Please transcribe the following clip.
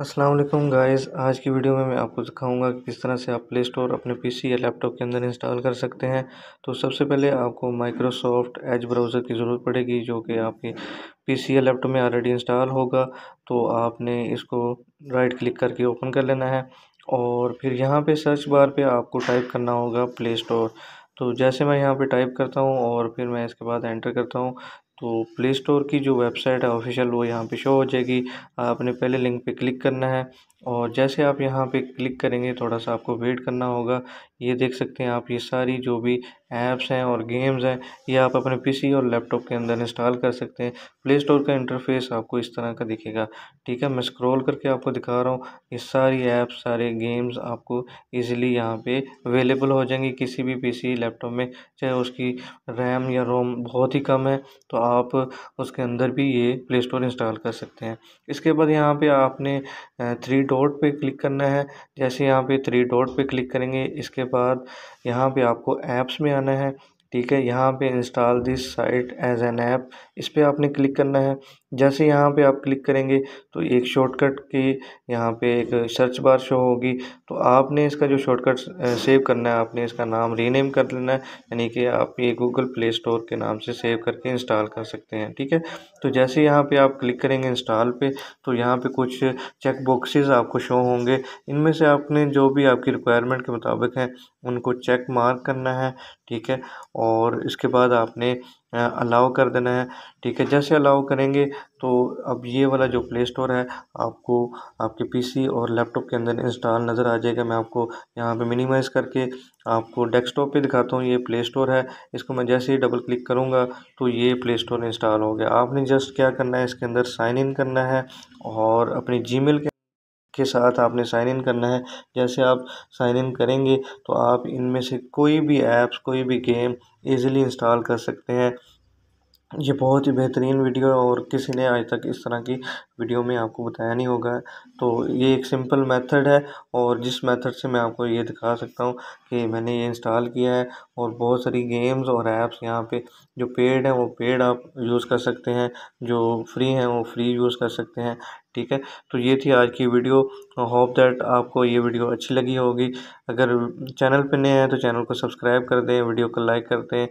अस्सलाम वालेकुम गाइस आज की वीडियो में मैं आपको दिखाऊंगा कि किस तरह से आप प्ले स्टोर अपने पीसी या लैपटॉप के अंदर इंस्टॉल कर सकते हैं तो सबसे पहले आपको माइक्रोसॉफ्ट एज ब्राउज़र की ज़रूरत पड़ेगी जो कि आपके पीसी या लैपटॉप में ऑलरेडी इंस्टॉल होगा तो आपने इसको राइट क्लिक करके ओपन कर लेना है और फिर यहाँ पर सर्च बार पर आपको टाइप करना होगा प्ले स्टोर तो जैसे मैं यहाँ पे टाइप करता हूँ और फिर मैं इसके बाद एंटर करता हूँ तो प्ले स्टोर की जो वेबसाइट है ऑफिशियल वो यहाँ पे शो हो जाएगी आपने पहले लिंक पे क्लिक करना है और जैसे आप यहाँ पे क्लिक करेंगे थोड़ा सा आपको वेट करना होगा ये देख सकते हैं आप ये सारी जो भी ऐप्स हैं और गेम्स हैं ये आप अपने पीसी और लैपटॉप के अंदर इंस्टॉल कर सकते हैं प्ले स्टोर का इंटरफेस आपको इस तरह का दिखेगा ठीक है मैं स्क्रॉल करके आपको दिखा रहा हूँ ये सारी ऐप्स सारे गेम्स आपको इजीली यहाँ पे अवेलेबल हो जाएंगी किसी भी पीसी लैपटॉप में चाहे उसकी रैम या रोम बहुत ही कम है तो आप उसके अंदर भी ये प्ले स्टोर इंस्टॉल कर सकते हैं इसके बाद यहाँ पर आपने थ्री डॉट पर क्लिक करना है जैसे यहाँ पर थ्री डॉट पर क्लिक करेंगे इसके बाद यहाँ पे आपको ऐप्स में आना है ठीक है यहाँ पे install this site as an app इस पर आपने क्लिक करना है जैसे यहाँ पे आप क्लिक करेंगे तो एक शॉर्टकट की यहाँ पे एक सर्च बार शो होगी तो आपने इसका जो शॉर्टकट सेव करना है आपने इसका नाम रीनेम कर लेना है यानी कि आप ये गूगल प्ले स्टोर के नाम से सेव करके इंस्टॉल कर सकते हैं ठीक है तो जैसे यहाँ पे आप क्लिक करेंगे इंस्टॉल पे तो यहाँ पे कुछ चेक बॉक्सेस आपको शो होंगे इनमें से आपने जो भी आपकी रिक्वायरमेंट के मुताबिक हैं उनको चेक मार्क करना है ठीक है और इसके बाद आपने अलाउ कर देना है ठीक है जैसे अलाउ करेंगे तो अब ये वाला जो प्ले स्टोर है आपको आपके पीसी और लैपटॉप के अंदर इंस्टॉल नज़र आ जाएगा मैं आपको यहाँ पे मिनिमाइज़ करके आपको डेस्कटॉप पे दिखाता हूँ ये प्ले स्टोर है इसको मैं जैसे ही डबल क्लिक करूँगा तो ये प्ले स्टोर इंस्टॉल हो गया आपने जस्ट क्या करना है इसके अंदर साइन इन करना है और अपनी जी के के साथ आपने साइन इन करना है जैसे आप साइन इन करेंगे तो आप इनमें से कोई भी ऐप्स कोई भी गेम ईज़िली इंस्टॉल कर सकते हैं ये बहुत ही बेहतरीन वीडियो है और किसी ने आज तक इस तरह की वीडियो में आपको बताया नहीं होगा तो ये एक सिंपल मेथड है और जिस मेथड से मैं आपको ये दिखा सकता हूँ कि मैंने ये इंस्टॉल किया है और बहुत सारी गेम्स और ऐप्स यहाँ पे जो पेड हैं वो पेड आप यूज़ कर सकते हैं जो फ्री हैं वो फ्री यूज़ कर सकते हैं ठीक है तो ये थी आज की वीडियो होप दैट आपको ये वीडियो अच्छी लगी होगी अगर चैनल पर नए हैं तो चैनल को सब्सक्राइब कर दें वीडियो को लाइक कर दें